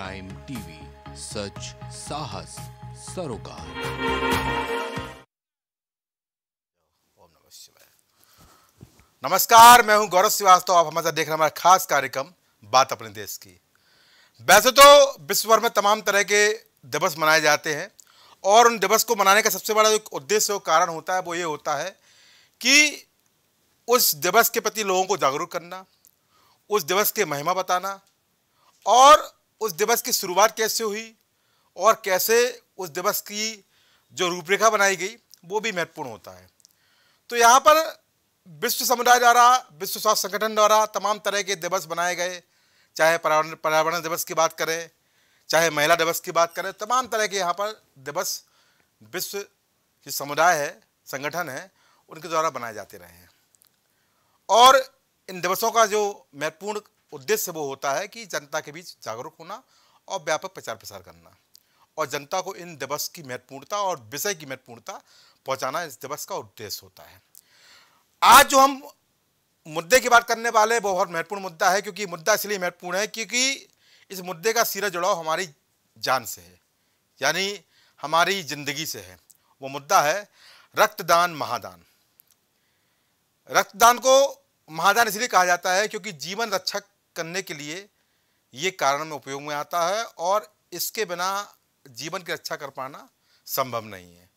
crime TV सच साहस सरोकार नमस्कार मैं हूं गौरव श्रीवास्तव आप हमारे साथ देख रहे हैं हमारा खास कार्यक्रम बात अपने देश की वैसे तो विश्व भर में तमाम तरह के दिवस मनाए जाते हैं और उन दिवस को मनाने का सबसे बड़ा जो उद्देश्य और कारण होता है वो ये होता है कि उस दिवस के प्रति लोगों को जागरूक करना उस दिवस के महिमा बताना और उस दिवस की शुरुआत कैसे हुई और कैसे उस दिवस की जो रूपरेखा बनाई गई वो भी महत्वपूर्ण होता है तो यहाँ पर विश्व समुदाय द्वारा विश्व स्वास्थ्य संगठन द्वारा तमाम तरह के दिवस बनाए गए चाहे पर्यावरण दिवस की बात करें चाहे महिला दिवस की बात करें तमाम तरह के यहाँ पर दिवस विश्व जो समुदाय है संगठन है उनके द्वारा बनाए जाते रहे हैं और इन दिवसों का जो महत्वपूर्ण उद्देश्य वो होता है कि जनता के बीच जागरूक होना और व्यापक प्रचार प्रसार करना और जनता को इन दिवस की महत्वपूर्णता और विषय की महत्वपूर्णता पहुंचाना इस दिवस का उद्देश्य होता है आज जो हम मुद्दे की बात करने वाले बहुत महत्वपूर्ण मुद्दा है क्योंकि मुद्दा इसलिए महत्वपूर्ण है क्योंकि इस मुद्दे का सिरा जुड़ाव हमारी जान से है यानी हमारी जिंदगी से है वो मुद्दा है रक्तदान महादान रक्तदान को महादान इसलिए कहा जाता है क्योंकि जीवन रक्षक करने के लिए ये कारण में उपयोग में आता है और इसके बिना जीवन की रक्षा कर पाना संभव नहीं है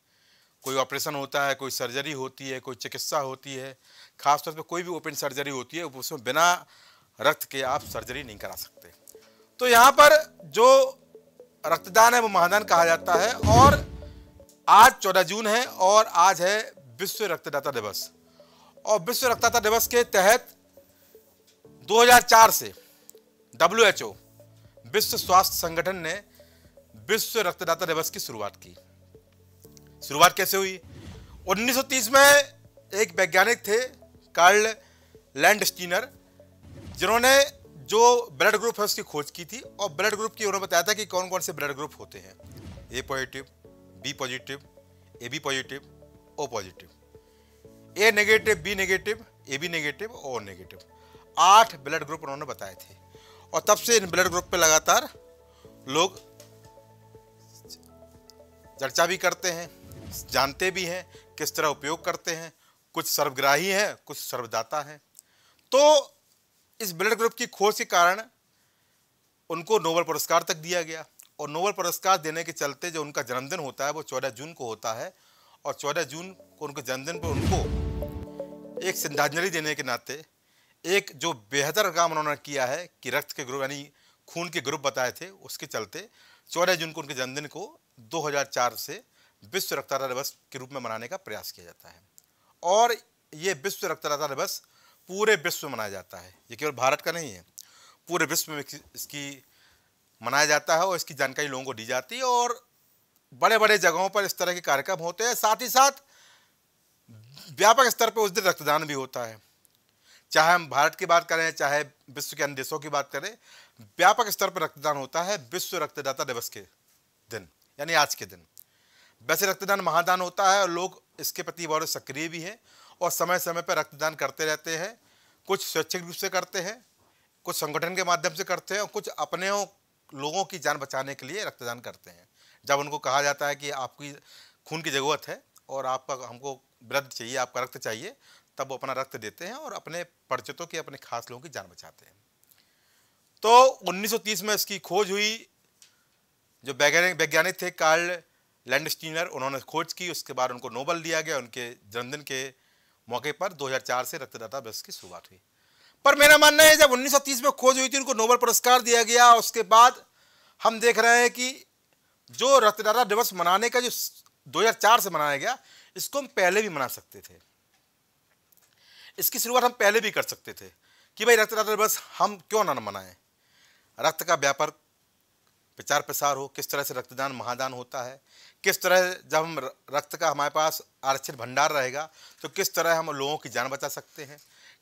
कोई ऑपरेशन होता है कोई सर्जरी होती है कोई चिकित्सा होती है खासतौर पर कोई भी ओपन सर्जरी होती है उसमें बिना रक्त के आप सर्जरी नहीं करा सकते तो यहाँ पर जो रक्तदान है वो महादान कहा जाता है और आज चौदह जून है और आज है विश्व रक्तदाता दिवस और विश्व रक्तदाता दिवस के तहत 2004 से डब्ल्यू विश्व स्वास्थ्य संगठन ने विश्व रक्तदाता दिवस की शुरुआत की शुरुआत कैसे हुई 1930 में एक वैज्ञानिक थे कार्ल लैंड स्टीनर जिन्होंने जो ब्लड ग्रुप है उसकी खोज की थी और ब्लड ग्रुप की उन्होंने बताया था कि कौन कौन से ब्लड ग्रुप होते हैं A positive B positive A B positive O positive A negative B negative A B negative O negative आठ ब्लड ग्रुप उन्होंने बताए थे और तब से इन ब्लड ग्रुप पे लगातार लोग चर्चा भी करते हैं जानते भी हैं किस तरह उपयोग करते हैं कुछ सर्वग्राही है कुछ सर्वदाता है तो इस ब्लड ग्रुप की खोज के कारण उनको नोबल पुरस्कार तक दिया गया और नोबल पुरस्कार देने के चलते जो उनका जन्मदिन होता है वो चौदह जून को होता है और चौदह जून को उनके जन्मदिन पर उनको एक श्रद्धांजलि देने के नाते एक जो बेहतर काम उन्होंने किया है कि रक्त के ग्रुप यानी खून के ग्रुप बताए थे उसके चलते चौदह जून को उनके जन्मदिन को 2004 से विश्व रक्तदाता दिवस के रूप में मनाने का प्रयास किया जाता है और ये विश्व रक्तदाता दिवस पूरे विश्व में मनाया जाता है ये केवल भारत का नहीं है पूरे विश्व में इसकी मनाया जाता है और इसकी जानकारी लोगों को दी जाती है और बड़े बड़े जगहों पर इस तरह के कार्यक्रम होते हैं साथ ही साथ व्यापक स्तर पर उस दिन रक्तदान भी होता है चाहे हम भारत की बात करें चाहे विश्व के अन्य देशों की बात करें व्यापक स्तर पर रक्तदान होता है विश्व रक्तदाता दिवस के दिन यानी आज के दिन वैसे रक्तदान महादान होता है और लोग इसके प्रति बहुत सक्रिय भी हैं और समय समय पर रक्तदान करते रहते हैं कुछ स्वैच्छिक रूप से करते हैं कुछ संगठन के माध्यम से करते हैं और कुछ अपने लोगों की जान बचाने के लिए रक्तदान करते हैं जब उनको कहा जाता है कि आपकी खून की ज़रूरत है और आपका हमको ब्लड चाहिए आपका रक्त चाहिए तब वो अपना रक्त देते हैं और अपने परिचितों के अपने खास लोगों की जान बचाते हैं तो 1930 में इसकी खोज हुई जो वैज्ञानिक वैज्ञानिक थे कार्ल लैंडस्टीनर उन्होंने खोज की उसके बाद उनको नोबल दिया गया उनके जन्मदिन के मौके पर 2004 से रक्तदाता दिवस की शुरुआत हुई पर मेरा मानना है जब 1930 में खोज हुई थी उनको नोबल पुरस्कार दिया गया उसके बाद हम देख रहे हैं कि जो रक्तदाता दिवस मनाने का जो 2004 से मनाया गया इसको हम पहले भी मना सकते थे इसकी शुरुआत हम पहले भी कर सकते थे कि भाई रक्तदाता दिवस हम क्यों ना मनाएं रक्त का व्यापार प्रचार प्रसार हो किस तरह से रक्तदान महादान होता है किस तरह जब हम रक्त का हमारे पास आरक्षित भंडार रहेगा तो किस तरह हम लोगों की जान बचा सकते हैं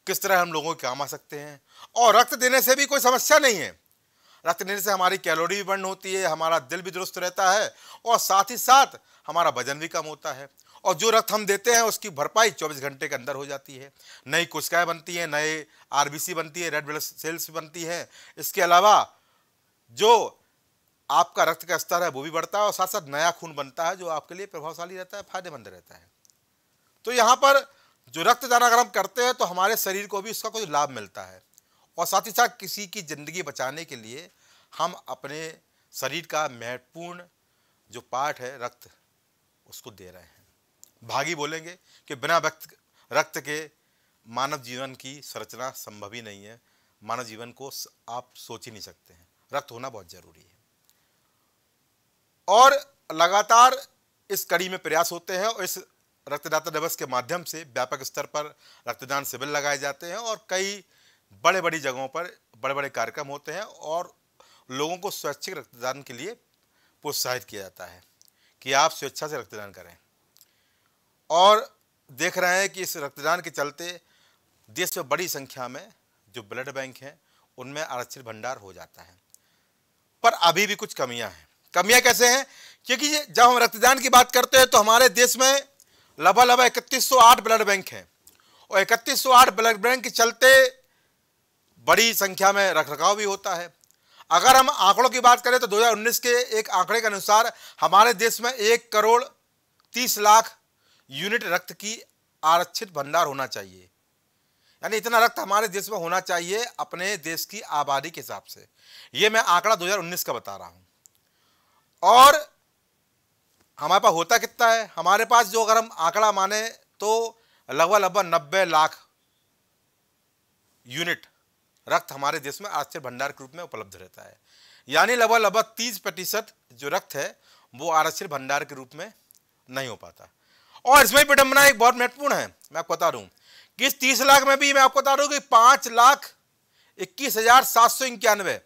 किस तरह हम लोगों के काम आ सकते हैं और रक्त देने से भी कोई समस्या नहीं है रक्त देने से हमारी कैलोरी भी बर्न होती है हमारा दिल भी दुरुस्त रहता है और साथ ही साथ हमारा वजन भी कम होता है और जो रक्त हम देते हैं उसकी भरपाई 24 घंटे के अंदर हो जाती है नई कोशिकाएँ बनती हैं नए आरबीसी बनती है रेड ब्लड सेल्स बनती हैं इसके अलावा जो आपका रक्त का स्तर है वो भी बढ़ता है और साथ साथ नया खून बनता है जो आपके लिए प्रभावशाली रहता है फायदेमंद रहता है तो यहाँ पर जो रक्तदान अगर हम करते हैं तो हमारे शरीर को भी उसका कुछ लाभ मिलता है और साथ ही साथ किसी की ज़िंदगी बचाने के लिए हम अपने शरीर का महत्वपूर्ण जो पार्ट है रक्त उसको दे रहे हैं भागी बोलेंगे कि बिना व्यक्त रक्त के मानव जीवन की संरचना संभव ही नहीं है मानव जीवन को आप सोच ही नहीं सकते हैं रक्त होना बहुत ज़रूरी है और लगातार इस कड़ी में प्रयास होते हैं और इस रक्तदाता दिवस के माध्यम से व्यापक स्तर पर रक्तदान शिविर लगाए जाते हैं और कई बड़े बड़ी जगहों पर बड़े बड़े कार्यक्रम होते हैं और लोगों को स्वैच्छिक रक्तदान के लिए प्रोत्साहित किया जाता है कि आप स्वेच्छा से रक्तदान करें और देख रहे हैं कि इस रक्तदान के चलते देश में बड़ी संख्या में जो ब्लड बैंक हैं उनमें आरक्षित भंडार हो जाता है पर अभी भी कुछ कमियां हैं कमियां कैसे हैं क्योंकि जब हम रक्तदान की बात करते हैं तो हमारे देश में लगभग लगभग इकतीस ब्लड बैंक हैं और इकतीस ब्लड बैंक के चलते बड़ी संख्या में रखरखाव भी होता है अगर हम आंकड़ों की बात करें तो 2019 के एक आंकड़े के अनुसार हमारे देश में एक करोड़ तीस लाख यूनिट रक्त की आरक्षित भंडार होना चाहिए यानी इतना रक्त हमारे देश में होना चाहिए अपने देश की आबादी के हिसाब से ये मैं आंकड़ा 2019 का बता रहा हूँ और हमारे पास होता कितना है हमारे पास जो अगर हम आंकड़ा माने तो लगभग लगभग नब्बे लाख यूनिट रक्त हमारे देश में आरक्षित भंडार के रूप में उपलब्ध रहता है यानी लगभग लगभग तीस प्रतिशत जो रक्त है वो आरक्षित भंडार के रूप में नहीं हो पाता और इसमें विडंबना एक बहुत महत्वपूर्ण है मैं आपको बता रहा कि इस तीस लाख में भी मैं आपको बता रहा हूँ कि पाँच लाख इक्कीस हज़ार सात सौ इक्यानवे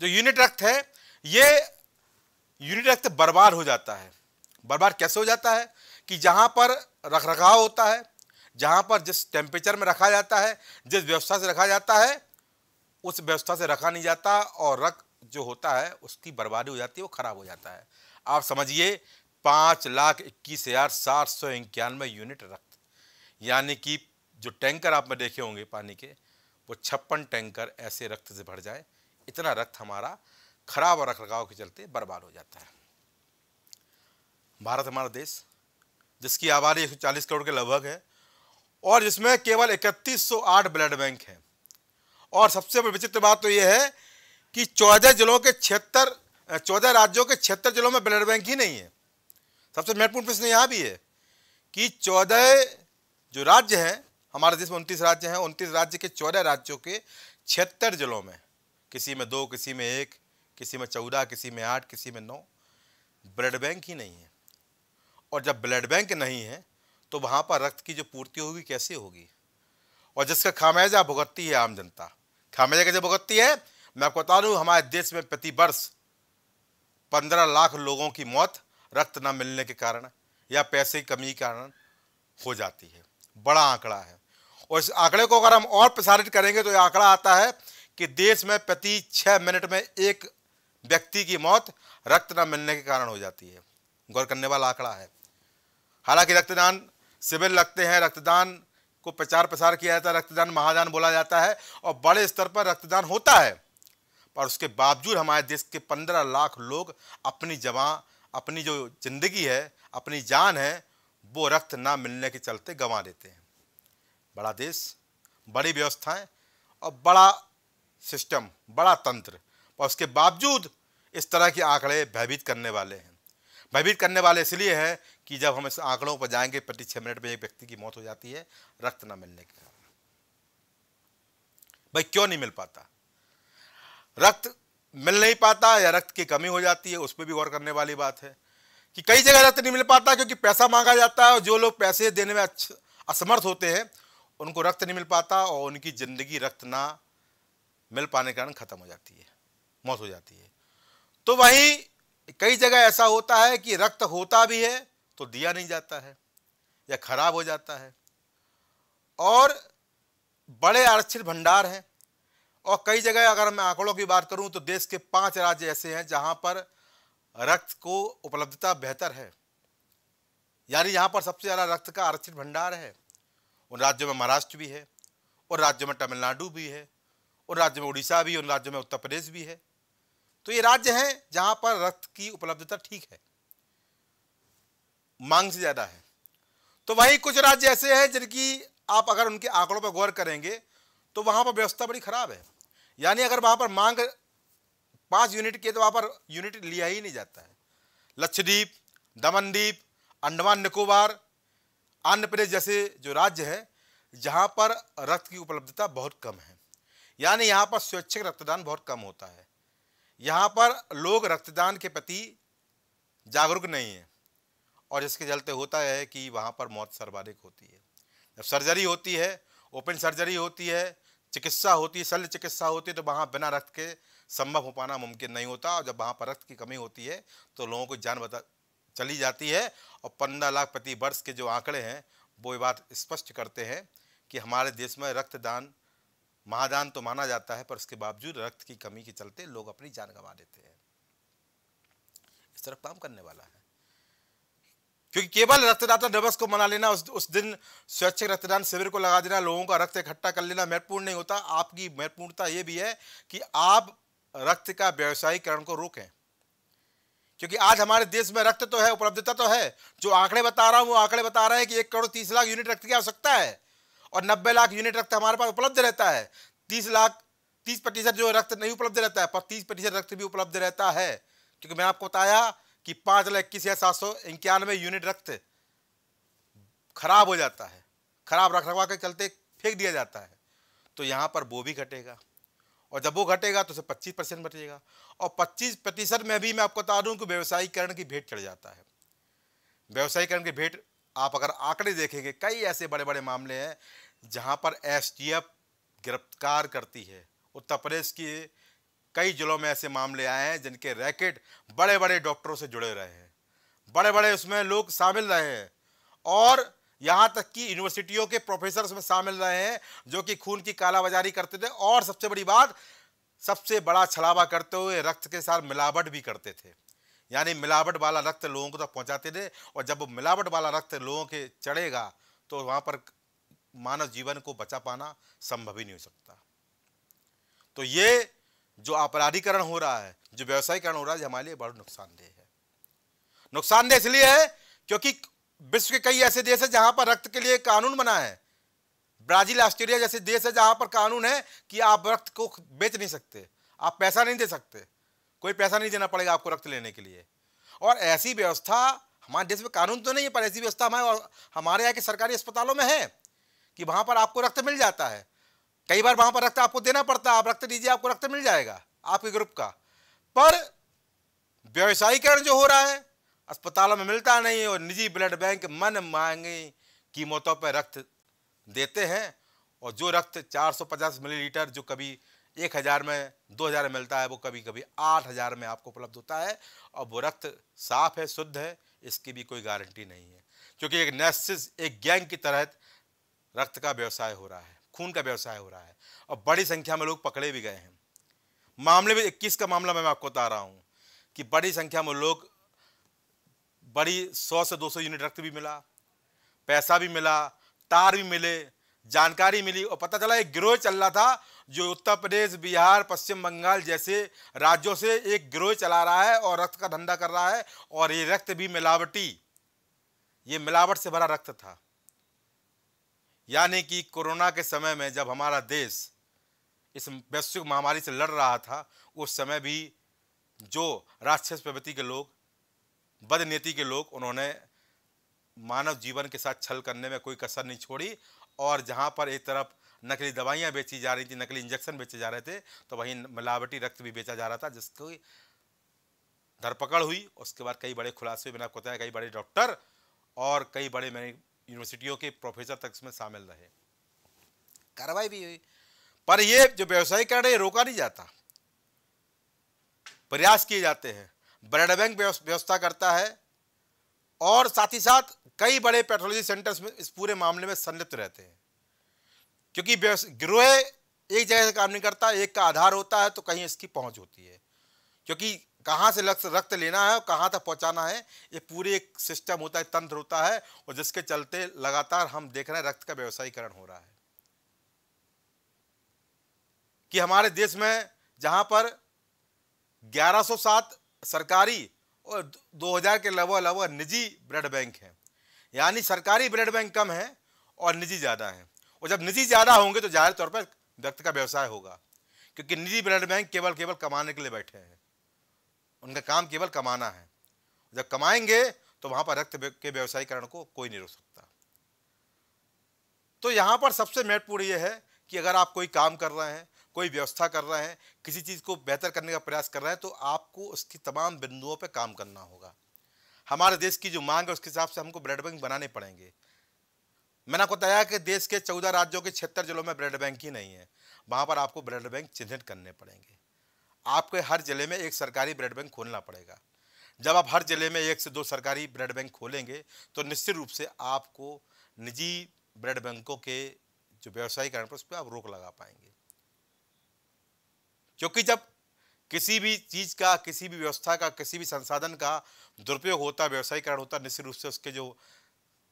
जो यूनिट रक्त है ये यूनिट रक्त बर्बाद हो जाता है बर्बाद कैसे हो जाता है कि जहाँ पर रख रखाव होता है जहाँ पर जिस टेम्परेचर में रखा जाता है जिस व्यवस्था से रखा जाता है उस व्यवस्था से रखा नहीं जाता और रक्त जो होता है उसकी बर्बादी हो जाती है वो खराब हो जाता है आप समझिए पाँच लाख इक्कीस हज़ार सात सौ इक्यानवे यूनिट रक्त यानी कि जो टैंकर आप में देखे होंगे पानी के वो छप्पन टैंकर ऐसे रक्त से भर जाए इतना रक्त हमारा खराब और रखरखाव के चलते बर्बाद हो जाता है भारत हमारा देश जिसकी आबादी एक करोड़ के लगभग है और जिसमें केवल 3108 ब्लड बैंक हैं और सबसे विचित्र बात तो यह है कि चौदह जिलों के छिहत्तर चौदह राज्यों के छिहत्तर जिलों में ब्लड बैंक ही नहीं है सबसे महत्वपूर्ण प्रश्न यहाँ भी है कि चौदह जो राज्य हैं हमारे देश में उनतीस राज्य हैं उनतीस राज्य के चौदह राज्यों के छिहत्तर जिलों में किसी में दो किसी में एक किसी में चौदह किसी में आठ किसी में नौ ब्लड बैंक ही नहीं है और जब ब्लड बैंक नहीं है तो वहाँ पर रक्त की जो पूर्ति होगी कैसे होगी और जिसका खामियाजा भुगतती है आम जनता खामियाजा कैसे भुगतती है मैं आपको बता दूँ हमारे देश में प्रति वर्ष पंद्रह लाख लोगों की मौत रक्त न मिलने के कारण या पैसे की कमी के कारण हो जाती है बड़ा आंकड़ा है और इस आंकड़े को अगर हम और प्रसारित करेंगे तो ये आंकड़ा आता है कि देश में प्रति छः मिनट में एक व्यक्ति की मौत रक्त न मिलने के कारण हो जाती है गौर करने वाला आंकड़ा है हालांकि रक्तदान शिविर लगते हैं रक्तदान को प्रचार प्रसार किया जाता है रक्तदान महादान बोला जाता है और बड़े स्तर पर रक्तदान होता है पर उसके बावजूद हमारे देश के पंद्रह लाख लोग अपनी जमा अपनी जो ज़िंदगी है अपनी जान है वो रक्त ना मिलने के चलते गंवा देते हैं बड़ा देश बड़ी व्यवस्थाएं और बड़ा सिस्टम बड़ा तंत्र और उसके बावजूद इस तरह के आंकड़े भयभीत करने वाले हैं भयभीत करने वाले इसलिए है कि जब हम इस आंकड़ों पर जाएंगे प्रति छः मिनट में एक व्यक्ति की मौत हो जाती है रक्त ना मिलने के कारण भाई क्यों नहीं मिल पाता रक्त मिल नहीं पाता या रक्त की कमी हो जाती है उस पर भी गौर करने वाली बात है कि कई जगह रक्त नहीं मिल पाता क्योंकि पैसा मांगा जाता है और जो लोग पैसे देने में असमर्थ होते हैं उनको रक्त नहीं मिल पाता और उनकी ज़िंदगी रक्त ना मिल पाने के कारण ख़त्म हो जाती है मौत हो जाती है तो वहीं कई जगह ऐसा होता है कि रक्त होता भी है तो दिया नहीं जाता है या खराब हो जाता है और बड़े आरक्षित भंडार हैं और कई जगह अगर मैं आंकड़ों की बात करूं तो देश के पांच राज्य ऐसे हैं जहां पर रक्त को उपलब्धता बेहतर है यानी यहाँ पर सबसे ज़्यादा रक्त का आरक्षित भंडार है उन राज्यों में महाराष्ट्र भी है उन राज्यों में तमिलनाडु भी है उन राज्यों में उड़ीसा भी उन राज्यों में उत्तर प्रदेश भी है तो ये राज्य हैं जहाँ पर रक्त की उपलब्धता ठीक है मांग से ज़्यादा है तो वहीं कुछ राज्य ऐसे हैं जिनकी आप अगर उनके आंकड़ों पर गौर करेंगे तो वहाँ पर व्यवस्था बड़ी खराब है यानी अगर वहाँ पर मांग पाँच यूनिट की तो वहाँ पर यूनिट लिया ही नहीं जाता है लक्षद्वीप दमनद्वीप अंडमान निकोबार आंध्र प्रदेश जैसे जो राज्य है जहाँ पर रक्त की उपलब्धता बहुत कम है यानी यहाँ पर स्वैच्छिक रक्तदान बहुत कम होता है यहाँ पर लोग रक्तदान के प्रति जागरूक नहीं है और इसके चलते होता है कि वहाँ पर मौत सर्वाधिक होती है जब सर्जरी होती है ओपन सर्जरी होती है चिकित्सा होती है शल्य चिकित्सा होती है तो वहाँ बिना रक्त के संभव हो पाना मुमकिन नहीं होता और जब वहाँ पर रक्त की कमी होती है तो लोगों को जान बता चली जाती है और पंद्रह लाख प्रति वर्ष के जो आंकड़े हैं वो ये बात स्पष्ट करते हैं कि हमारे देश में रक्तदान महादान तो माना जाता है पर उसके बावजूद रक्त की कमी के चलते लोग अपनी जान गंवा देते हैं इस तरफ काम करने वाला है क्योंकि केवल रक्तदाता दिवस को मना लेना उस उस दिन स्वैच्छिक रक्तदान शिविर को लगा देना लोगों का रक्त इकट्ठा कर लेना महत्वपूर्ण नहीं होता आपकी महत्वपूर्णता ये भी है कि आप रक्त का व्यवसायीकरण को रोकें क्योंकि आज हमारे देश में रक्त तो है उपलब्धता तो है जो आंकड़े बता रहा हूँ वो आंकड़े बता रहे हैं कि एक करोड़ तीस लाख यूनिट रक्त की आवश्यकता है और नब्बे लाख यूनिट रक्त हमारे पास उपलब्ध रहता है तीस लाख तीस प्रतिशत जो रक्त नहीं उपलब्ध रहता है पर तीस प्रतिशत रक्त भी उपलब्ध रहता है क्योंकि मैं आपको बताया कि पाँच हजार इक्कीस हजार सात सौ इक्यानवे यूनिट रक्त खराब हो जाता है खराब रख रखवा के चलते फेंक दिया जाता है तो यहाँ पर वो भी घटेगा और जब वो घटेगा तो उसे पच्चीस परसेंट बचेगा और पच्चीस प्रतिशत में भी मैं आपको बता दूँ कि व्यवसायीकरण की भेंट चढ़ जाता है व्यवसायीकरण की भेंट आप अगर आंकड़े देखेंगे कई ऐसे बड़े बड़े मामले हैं जहाँ पर एस गिरफ्तार करती है उत्तर प्रदेश की कई जिलों में ऐसे मामले आए हैं जिनके रैकेट बड़े बड़े डॉक्टरों से जुड़े रहे हैं बड़े बड़े उसमें लोग शामिल रहे हैं और यहाँ तक कि यूनिवर्सिटियों के प्रोफेसर उसमें शामिल रहे हैं जो कि खून की कालाबाजारी करते थे और सबसे बड़ी बात सबसे बड़ा छलावा करते हुए रक्त के साथ मिलावट भी करते थे यानी मिलावट वाला रक्त लोगों को तक पहुँचाते थे और जब मिलावट वाला रक्त लोगों के चढ़ेगा तो वहाँ पर मानव जीवन को बचा पाना संभव ही नहीं हो सकता तो ये जो अपराधीकरण हो रहा है जो व्यवसायीकरण हो रहा है हमारे लिए बड़ा नुकसानदेह है नुकसानदेह इसलिए है क्योंकि विश्व के कई ऐसे देश है जहां पर रक्त के लिए कानून बना है ब्राजील ऑस्ट्रेलिया जैसे देश है जहां पर कानून है कि आप रक्त को बेच नहीं सकते आप पैसा नहीं दे सकते कोई पैसा नहीं देना पड़ेगा आपको रक्त लेने के लिए और ऐसी व्यवस्था हमारे देश में कानून तो नहीं है पर ऐसी व्यवस्था हमारे हमारे यहाँ के सरकारी अस्पतालों में है कि वहाँ पर आपको रक्त मिल जाता है कई बार वहाँ पर रक्त आपको देना पड़ता है आप रक्त दीजिए आपको रक्त मिल जाएगा आपके ग्रुप का पर व्यवसायीकरण जो हो रहा है अस्पतालों में मिलता नहीं और निजी ब्लड बैंक मन मांगे कीमतों पर रक्त देते हैं और जो रक्त 450 मिलीलीटर जो कभी एक हज़ार में दो हज़ार में मिलता है वो कभी कभी आठ हज़ार में आपको उपलब्ध होता है और वो रक्त साफ है शुद्ध है इसकी भी कोई गारंटी नहीं है क्योंकि एक नैसिस एक गैंग की तरह रक्त का व्यवसाय हो रहा है खून का व्यवसाय हो रहा है और बड़ी संख्या में लोग पकड़े भी गए हैं मामले में इक्कीस का मामला मैं आपको बता रहा हूँ कि बड़ी संख्या में लोग बड़ी सौ से दो सौ यूनिट रक्त भी मिला पैसा भी मिला तार भी मिले जानकारी मिली और पता चला एक गिरोह चल रहा था जो उत्तर प्रदेश बिहार पश्चिम बंगाल जैसे राज्यों से एक गिरोह चला रहा है और रक्त का धंधा कर रहा है और ये रक्त भी मिलावटी ये मिलावट से भरा रक्त था यानी कि कोरोना के समय में जब हमारा देश इस वैश्विक महामारी से लड़ रहा था उस समय भी जो राक्षस प्रवृत्ति के लोग बदनीति के लोग उन्होंने मानव जीवन के साथ छल करने में कोई कसर नहीं छोड़ी और जहाँ पर एक तरफ नकली दवाइयाँ बेची जा रही थी नकली इंजेक्शन बेचे जा रहे थे तो वहीं मिलावटी रक्त भी बेचा जा रहा था जिसकी धरपकड़ हुई उसके बाद कई बड़े खुलासे मैंने आपको बताया कई बड़े डॉक्टर और कई बड़े मैंने यूनिवर्सिटियों के प्रोफेसर तक इसमें शामिल रहे कार्रवाई भी हुई पर ये जो व्यवसायीकरण है रोका नहीं जाता प्रयास किए जाते हैं ब्लड बैंक व्यवस्था करता है और साथ ही साथ कई बड़े पैथोलॉजी सेंटर्स में इस पूरे मामले में संलिप्त रहते हैं क्योंकि गिरोह एक जगह से काम नहीं करता एक का आधार होता है तो कहीं इसकी पहुंच होती है क्योंकि कहाँ से रक्त लेना है और कहाँ तक पहुँचाना है ये पूरे एक सिस्टम होता है तंत्र होता है और जिसके चलते लगातार हम देख रहे हैं रक्त का व्यवसायीकरण हो रहा है कि हमारे देश में जहाँ पर 1107 सरकारी और 2000 के लगभग लगभग निजी ब्लड बैंक हैं यानी सरकारी ब्लड बैंक कम है और निजी ज़्यादा हैं और जब निजी ज़्यादा होंगे तो ज़ाहिर तौर पर रक्त का व्यवसाय होगा क्योंकि निजी ब्लड बैंक केवल केवल कमाने के लिए बैठे हैं उनका काम केवल कमाना है जब कमाएंगे तो वहाँ पर रक्त के व्यवसायीकरण को कोई नहीं रोक सकता तो यहाँ पर सबसे महत्वपूर्ण यह है कि अगर आप कोई काम कर रहे हैं कोई व्यवस्था कर रहे हैं किसी चीज़ को बेहतर करने का प्रयास कर रहे हैं तो आपको उसकी तमाम बिंदुओं पर काम करना होगा हमारे देश की जो मांग है उसके हिसाब से हमको ब्लड बैंक बनाने पड़ेंगे मैंने आपको बताया कि देश के चौदह राज्यों के छिहत्तर जिलों में ब्लड बैंक ही नहीं है वहाँ पर आपको ब्लड बैंक चिन्हित करने पड़ेंगे आपके हर ज़िले में एक सरकारी ब्लड बैंक खोलना पड़ेगा जब आप हर ज़िले में एक से दो सरकारी ब्लड बैंक खोलेंगे तो निश्चित रूप से आपको निजी ब्लड बैंकों के जो व्यवसायीकरण पर उस पर आप रोक लगा पाएंगे क्योंकि जब किसी भी चीज़ का किसी भी व्यवस्था का किसी भी संसाधन का दुरुपयोग होता व्यवसायीकरण होता है निश्चित रूप से उसके जो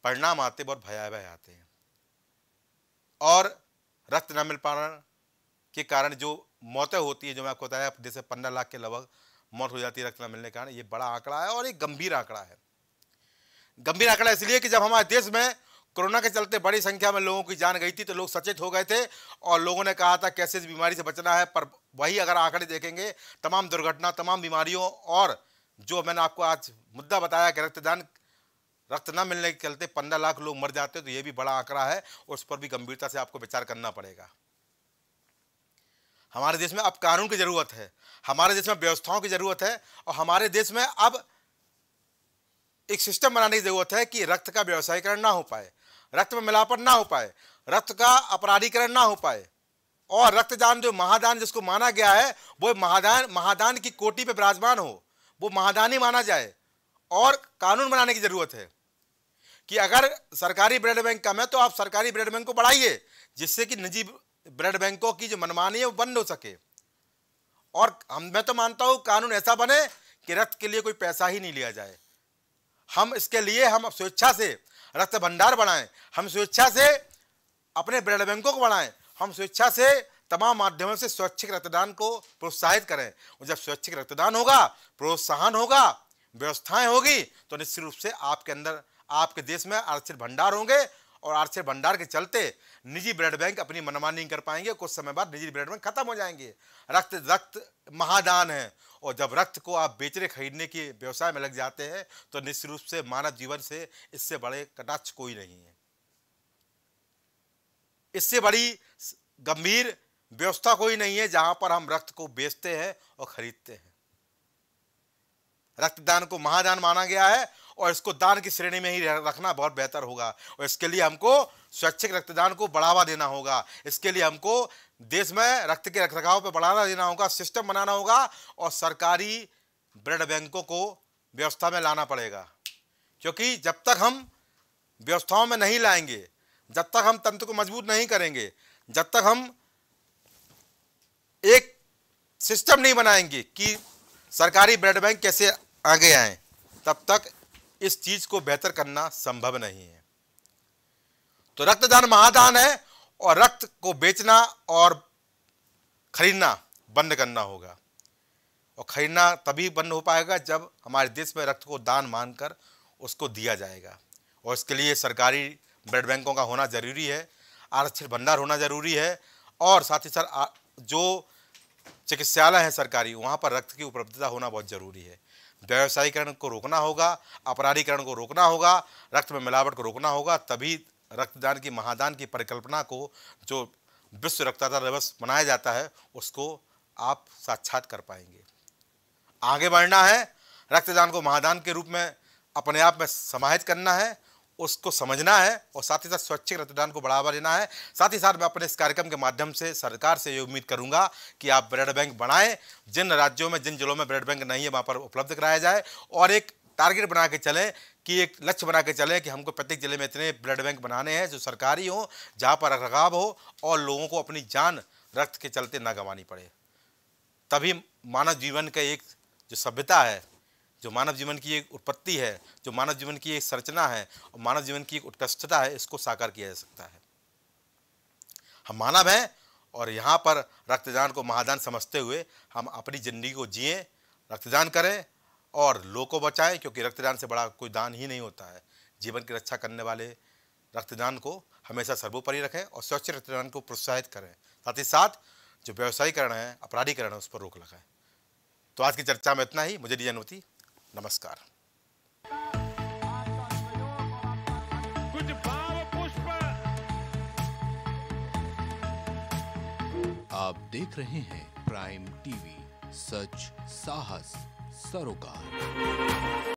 परिणाम आते बहुत भयावह आते हैं और रक्त न मिल पाना के कारण जो मौतें होती है जो मैं आपको बताया जैसे पंद्रह लाख के लगभग मौत हो जाती है रक्त न मिलने के कारण ये बड़ा आंकड़ा है और एक गंभीर आंकड़ा है गंभीर आंकड़ा इसलिए कि जब हमारे देश में कोरोना के चलते बड़ी संख्या में लोगों की जान गई थी तो लोग सचेत हो गए थे और लोगों ने कहा था कैसे इस बीमारी से बचना है पर वही अगर आंकड़े देखेंगे तमाम दुर्घटना तमाम बीमारियों और जो मैंने आपको आज मुद्दा बताया कि रक्तदान रक्त न मिलने के चलते पंद्रह लाख लोग मर जाते हैं तो ये भी बड़ा आंकड़ा है और उस पर भी गंभीरता से आपको विचार करना पड़ेगा हमारे देश में अब कानून की ज़रूरत है हमारे देश में व्यवस्थाओं की ज़रूरत है और हमारे देश में अब एक सिस्टम बनाने की ज़रूरत है कि रक्त का व्यवसायीकरण ना हो पाए रक्त में मिलापट ना हो पाए रक्त का अपराधीकरण ना हो पाए और रक्तदान जो महादान जिसको माना गया है वो महादान महादान की कोटी पे विराजमान हो वो महादान ही माना जाए और कानून बनाने की ज़रूरत है कि अगर सरकारी ब्लड बैंक कम है तो आप सरकारी ब्लड बैंक को बढ़ाइए जिससे कि निजी ब्लड बैंकों की जो मनमानी है वो बंद हो सके और हम मैं तो मानता हूँ कानून ऐसा बने कि रक्त के लिए कोई पैसा ही नहीं लिया जाए हम इसके लिए हम स्वेच्छा से रक्त भंडार बढ़ाएं हम स्वेच्छा से अपने ब्लड बैंकों को बढ़ाएं हम स्वेच्छा से तमाम माध्यमों से स्वैच्छिक रक्तदान को प्रोत्साहित करें और जब स्वैच्छिक रक्तदान होगा प्रोत्साहन होगा व्यवस्थाएं होगी तो निश्चित रूप से आपके अंदर आपके देश में आरक्षित भंडार होंगे और आरसे भंडार के चलते निजी ब्लड बैंक अपनी मनमानी कर पाएंगे कुछ समय बाद निजी ब्लड बैंक खत्म हो जाएंगे रक्त रक्त महादान है और जब रक्त को आप बेचने खरीदने के व्यवसाय में लग जाते हैं तो निश्चित रूप से मानव जीवन से इससे बड़े कटाक्ष कोई नहीं है इससे बड़ी गंभीर व्यवस्था कोई नहीं है जहां पर हम रक्त को बेचते हैं और खरीदते हैं रक्तदान को महादान माना गया है और इसको दान की श्रेणी में ही रखना बहुत बेहतर होगा और इसके लिए हमको स्वैच्छिक रक्तदान को बढ़ावा देना होगा इसके लिए हमको देश में रक्त के रखरखाव पर बढ़ावा देना होगा सिस्टम बनाना होगा और सरकारी ब्लड बैंकों को व्यवस्था में लाना पड़ेगा क्योंकि जब तक हम व्यवस्थाओं में नहीं लाएंगे जब तक हम तंत्र को मजबूत नहीं करेंगे जब तक हम एक सिस्टम नहीं बनाएंगे कि सरकारी ब्लड बैंक कैसे आगे आए तब तक इस चीज़ को बेहतर करना संभव नहीं है तो रक्तदान महादान है और रक्त को बेचना और खरीदना बंद करना होगा और खरीदना तभी बंद हो पाएगा जब हमारे देश में रक्त को दान मानकर उसको दिया जाएगा और इसके लिए सरकारी ब्लड बैंकों का होना ज़रूरी है आरक्षित भंडार होना ज़रूरी है और साथ ही साथ जो चिकित्सालय हैं सरकारी वहाँ पर रक्त की उपलब्धता होना बहुत ज़रूरी है व्यवसायीकरण को रोकना होगा अपराधीकरण को रोकना होगा रक्त में मिलावट को रोकना होगा तभी रक्तदान की महादान की परिकल्पना को जो विश्व रक्तदाता दिवस मनाया जाता है उसको आप साक्षात कर पाएंगे आगे बढ़ना है रक्तदान को महादान के रूप में अपने आप में समाहित करना है उसको समझना है और साथ ही साथ स्वैच्छिक रक्तदान को बढ़ावा देना है साथ ही साथ मैं अपने इस कार्यक्रम के माध्यम से सरकार से ये उम्मीद करूंगा कि आप ब्लड बैंक बनाएं जिन राज्यों में जिन जिलों में ब्लड बैंक नहीं है वहाँ पर उपलब्ध कराया जाए और एक टारगेट बना के चलें कि एक लक्ष्य बना के चलें कि हमको प्रत्येक ज़िले में इतने ब्लड बैंक बनाने हैं जो सरकारी हों जहाँ पर रखरखाव हो और लोगों को अपनी जान रक्त के चलते ना गंवानी पड़े तभी मानव जीवन का एक जो सभ्यता है जो मानव जीवन की एक उत्पत्ति है जो मानव जीवन की एक संरचना है और मानव जीवन की एक उत्कृष्टता है इसको साकार किया जा सकता है हम मानव हैं और यहाँ पर रक्तदान को महादान समझते हुए हम अपनी ज़िंदगी को जिए रक्तदान करें और लोग को बचाएं क्योंकि रक्तदान से बड़ा कोई दान ही नहीं होता है जीवन की रक्षा करने वाले रक्तदान को हमेशा सर्वोपरि रखें और स्वच्छ रक्तदान को प्रोत्साहित करें साथ ही साथ जो व्यवसायीकरण है अपराधीकरण है उस पर रोक लगाएं तो आज की चर्चा में इतना ही मुझे दी अनुमति नमस्कार कुछ भाव पुष्प आप देख रहे हैं प्राइम टीवी सच साहस सरोकार